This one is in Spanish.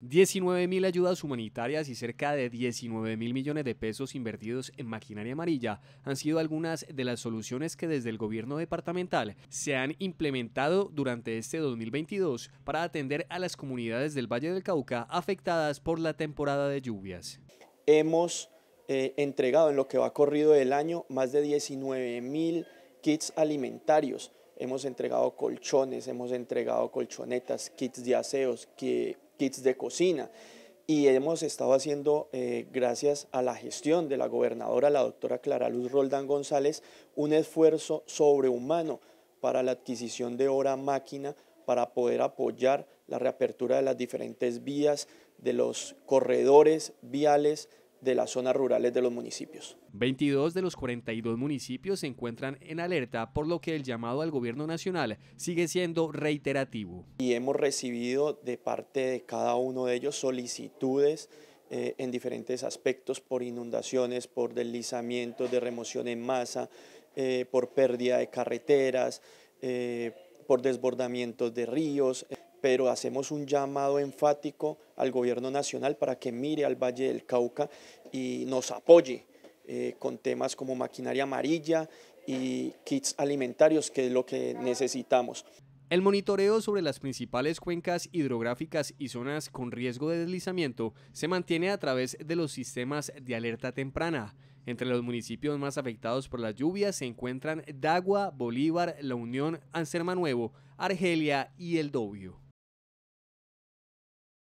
19.000 ayudas humanitarias y cerca de mil millones de pesos invertidos en maquinaria amarilla han sido algunas de las soluciones que desde el gobierno departamental se han implementado durante este 2022 para atender a las comunidades del Valle del Cauca afectadas por la temporada de lluvias. Hemos eh, entregado en lo que va corrido del año más de 19.000 kits alimentarios. Hemos entregado colchones, hemos entregado colchonetas, kits de aseos, que kits de cocina. Y hemos estado haciendo, eh, gracias a la gestión de la gobernadora, la doctora Clara Luz Roldán González, un esfuerzo sobrehumano para la adquisición de hora máquina para poder apoyar la reapertura de las diferentes vías, de los corredores viales, de las zonas rurales de los municipios. 22 de los 42 municipios se encuentran en alerta, por lo que el llamado al gobierno nacional sigue siendo reiterativo. Y hemos recibido de parte de cada uno de ellos solicitudes eh, en diferentes aspectos por inundaciones, por deslizamientos de remoción en masa, eh, por pérdida de carreteras, eh, por desbordamientos de ríos pero hacemos un llamado enfático al gobierno nacional para que mire al Valle del Cauca y nos apoye eh, con temas como maquinaria amarilla y kits alimentarios, que es lo que necesitamos. El monitoreo sobre las principales cuencas hidrográficas y zonas con riesgo de deslizamiento se mantiene a través de los sistemas de alerta temprana. Entre los municipios más afectados por las lluvias se encuentran Dagua, Bolívar, La Unión, Anserma Nuevo, Argelia y El Dobio.